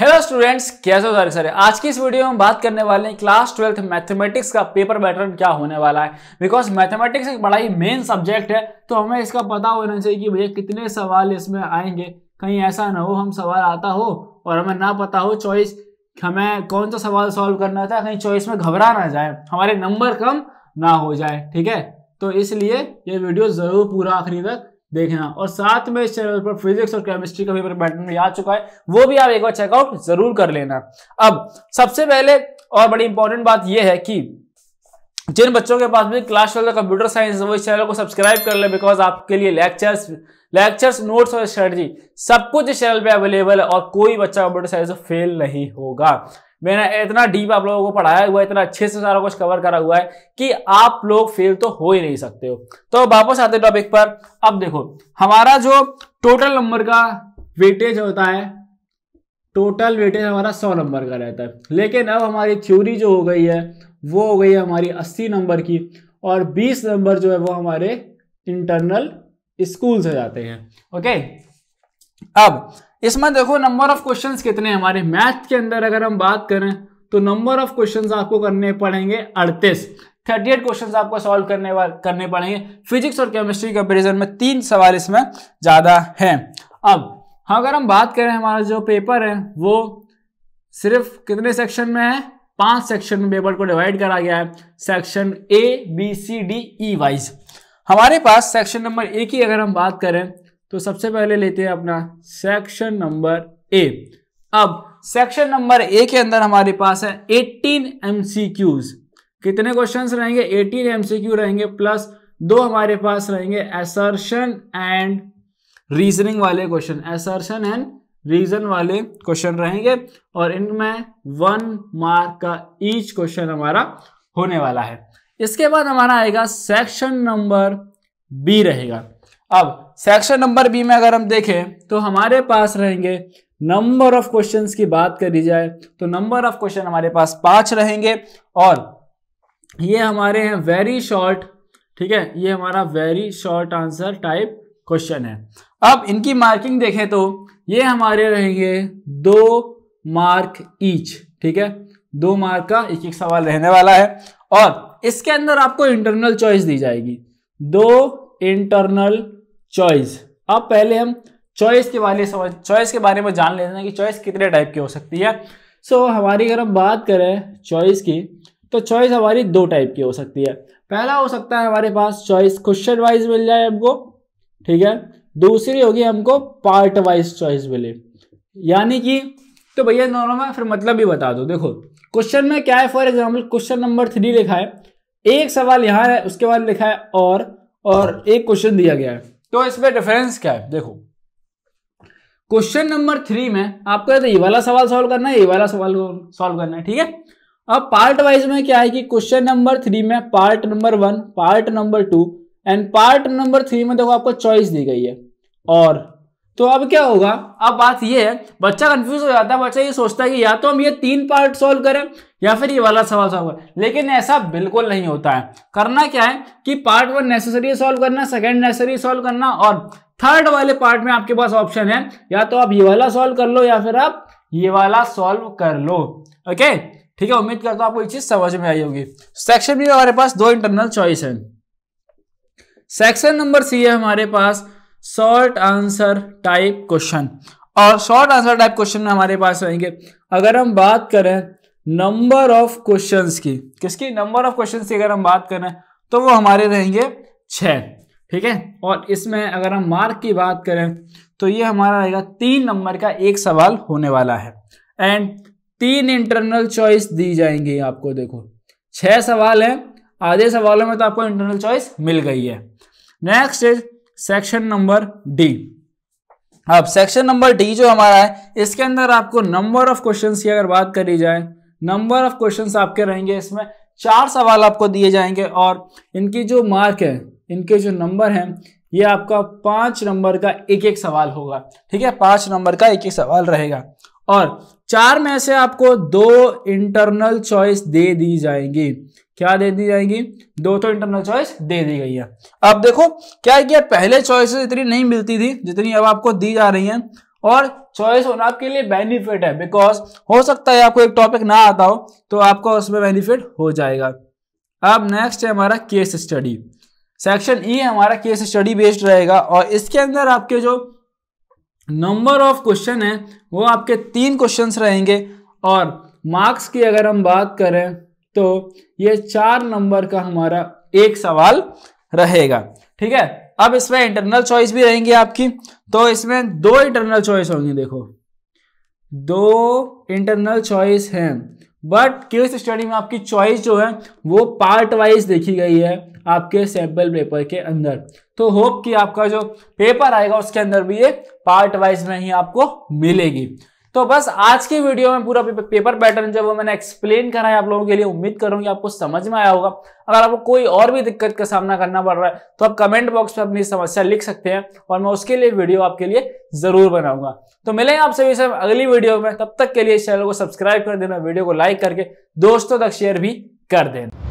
hello students कैसे हो सारे सर आज की इस वीडियो में बात करने वाले हैं क्लास ट्वेल्थ मैथमेटिक्स का पेपर पैटर्न क्या होने वाला है बिकॉज मैथमेटिक्स एक बड़ा ही मेन सब्जेक्ट है तो हमें इसका पता होना चाहिए कि भैया कितने सवाल इसमें आएंगे कहीं ऐसा ना हो हम सवाल आता हो और हमें ना पता हो चॉइस हमें कौन सा सवाल सॉल्व करना था कहीं चॉइस में घबरा ना जाए हमारे नंबर कम ना हो जाए ठीक है तो इसलिए ये वीडियो ज़रूर पूरा आखिरी तक देखना और साथ में इस चैनल पर फिजिक्स और केमिस्ट्री का पेपर बैटन भी आ चुका है वो भी आप एक बार चेकआउट जरूर कर लेना अब सबसे पहले और बड़ी इंपॉर्टेंट बात यह है कि जिन बच्चों के पास भी क्लास ट्वेल्व का कंप्यूटर साइंस वो इस चैनल को सब्सक्राइब कर ले बिकॉज आपके लिए लेक्चर्स लेक्चर्स नोट्स और स्ट्रेटजी सब कुछ इस चैनल पे अवेलेबल है और कोई बच्चा कंप्यूटर साइंस फेल नहीं होगा मैंने इतना डीप आप लोगों को पढ़ाया हुआ है इतना अच्छे से सारा कुछ कवर करा हुआ है कि आप लोग फेल तो हो ही नहीं सकते हो तो वापस आते टॉपिक पर अब देखो हमारा जो टोटल नंबर का वेटेज होता है टोटल वेटेज हमारा सौ नंबर का रहता है लेकिन अब हमारी थ्योरी जो हो गई है वो हो गई है हमारी अस्सी नंबर की और बीस नंबर जो है वो हमारे इंटरनल स्कूल से जाते हैं ओके अब इसमें देखो नंबर ऑफ क्वेश्चंस कितने हमारे मैथ के अंदर अगर हम बात करें तो नंबर ऑफ क्वेश्चंस आपको करने पड़ेंगे अड़तीस थर्टी एट क्वेश्चन आपको सॉल्व करने करने पड़ेंगे फिजिक्स और केमिस्ट्री कंपेरिजन में तीन सवाल इसमें ज़्यादा है अब अगर हम बात करें हमारा जो पेपर है वो सिर्फ कितने सेक्शन में है पांच सेक्शन में पेपर को डिवाइड करा गया है section A B C D E wise हमारे पास सेक्शन नंबर ए की अगर हम बात करें तो सबसे पहले लेते हैं अपना सेक्शन नंबर ए अब सेक्शन नंबर ए के अंदर हमारे पास है 18 एमसीक्यूज कितने क्वेश्चंस रहेंगे 18 एमसीक्यू रहेंगे प्लस दो हमारे पास रहेंगे एसर्शन एंड रीजनिंग वाले क्वेश्चन एसर्शन एंड रीजन वाले क्वेश्चन रहेंगे और इनमें वन मार्क का ईच क्वेश्चन हमारा होने वाला है इसके बाद हमारा आएगा सेक्शन नंबर बी रहेगा अब सेक्शन नंबर बी में अगर हम देखें तो हमारे पास रहेंगे नंबर ऑफ क्वेश्चंस की बात करी जाए तो नंबर ऑफ क्वेश्चन हमारे पास पांच रहेंगे और ये हमारे हैं वेरी शॉर्ट ठीक है ये हमारा very short answer type question है अब इनकी मार्किंग देखें तो ये हमारे रहेंगे दो मार्क ईच ठीक है दो मार्क का एक एक सवाल रहने वाला है और इसके अंदर आपको इंटरनल चॉइस दी जाएगी दो इंटरनल चॉइस अब पहले हम चॉइस के बारे समझ चॉइस के बारे में जान लेते हैं कि चॉइस कितने टाइप की हो सकती है सो so, हमारी अगर हम बात करें चॉइस की तो चॉइस हमारी दो टाइप की हो सकती है पहला हो सकता है हमारे पास चॉइस क्वेश्चन वाइज मिल जाए हमको ठीक है दूसरी होगी हमको पार्ट वाइज चॉइस मिले यानी कि तो भैया दोनों में फिर मतलब भी बता दो देखो क्वेश्चन में क्या है for example question number three लिखा है एक सवाल यहाँ है उसके बाद लिखा है और और एक क्वेश्चन दिया गया है तो इसमें डिफरेंस क्या है देखो क्वेश्चन नंबर थ्री में आपको तो ये वाला सवाल सॉल्व करना है ये वाला सवाल सॉल्व करना है ठीक है अब पार्ट वाइज में क्या है कि क्वेश्चन नंबर थ्री में part number one part number two and part number three में देखो आपको चॉइस दी गई है और तो अब क्या होगा अब बात ये है बच्चा कंफ्यूज हो जाता है बच्चा ये सोचता है कि या तो हम ये तीन पार्ट सॉल्व करें या फिर ये वाला सवाल सॉल्व करें लेकिन ऐसा बिल्कुल नहीं होता है करना क्या है कि पार्ट वन नेसेसरी सॉल्व करना सेकंड नेसेसरी सॉल्व करना और थर्ड वाले पार्ट में आपके पास ऑप्शन है या तो आप ये वाला सॉल्व कर लो या फिर आप ये वाला सॉल्व कर लो ओके ठीक है उम्मीद करता हूँ आपको ये चीज समझ में आई होगी सेक्शन बी में हमारे पास दो इंटरनल चॉइस है सेक्शन नंबर सी है हमारे पास शॉर्ट आंसर टाइप क्वेश्चन और शॉर्ट आंसर टाइप क्वेश्चन में हमारे पास रहेंगे अगर हम बात करें नंबर ऑफ क्वेश्चन की किसकी नंबर ऑफ क्वेश्चन की अगर हम बात करें तो वो हमारे रहेंगे छः ठीक है और इसमें अगर हम मार्क की बात करें तो ये हमारा रहेगा तीन नंबर का एक सवाल होने वाला है एंड तीन इंटरनल चॉइस दी जाएंगी आपको देखो छह सवाल हैं आधे सवालों में तो आपको इंटरनल चॉइस मिल गई है next is section number D अब सेक्शन नंबर डी जो हमारा है इसके अंदर आपको नंबर ऑफ क्वेश्चंस की अगर बात करी जाए नंबर ऑफ क्वेश्चंस आपके रहेंगे इसमें चार सवाल आपको दिए जाएंगे और इनकी जो मार्क है इनके जो नंबर हैं ये आपका पांच नंबर का एक एक सवाल होगा ठीक है पांच नंबर का एक एक सवाल रहेगा और चार में से आपको दो इंटरनल चॉइस दे दी जाएंगी क्या दे दी जाएगी दो तो इंटरनल चॉइस दे दी गई है अब देखो क्या है कि पहले चॉइसेस इतनी नहीं मिलती थी जितनी अब आपको दी जा रही हैं और चॉइस होना आपके लिए बेनिफिट है बिकॉज हो सकता है आपको एक टॉपिक ना आता हो तो आपको उसमें बेनिफिट हो जाएगा अब नेक्स्ट है हमारा केस स्टडी सेक्शन ई हमारा केस स्टडी बेस्ड रहेगा और इसके अंदर आपके जो नंबर ऑफ क्वेश्चन है वो आपके तीन क्वेश्चन रहेंगे और मार्क्स की अगर हम बात करें तो ये चार नंबर का हमारा एक सवाल रहेगा ठीक है अब इसमें इंटरनल चॉइस भी रहेंगी आपकी तो इसमें दो इंटरनल चॉइस होंगी देखो दो इंटरनल चॉइस हैं बट केस स्टडी में आपकी चॉइस जो है वो पार्ट वाइज देखी गई है आपके सैम्पल पेपर के अंदर तो होप कि आपका जो पेपर आएगा उसके अंदर भी ये पार्ट वाइज में ही आपको मिलेगी तो बस आज के वीडियो में पूरा पेपर पैटर्न जो वो मैंने एक्सप्लेन करा है आप लोगों के लिए उम्मीद करूंगी आपको समझ में आया होगा अगर आपको कोई और भी दिक्कत का सामना करना पड़ रहा है तो आप कमेंट बॉक्स में अपनी समस्या लिख सकते हैं और मैं उसके लिए वीडियो आपके लिए जरूर बनाऊंगा तो मिलेंगे आप सभी से अगली वीडियो में तब तक के लिए इस चैनल को सब्सक्राइब कर देना वीडियो को लाइक करके दोस्तों तक शेयर भी कर देना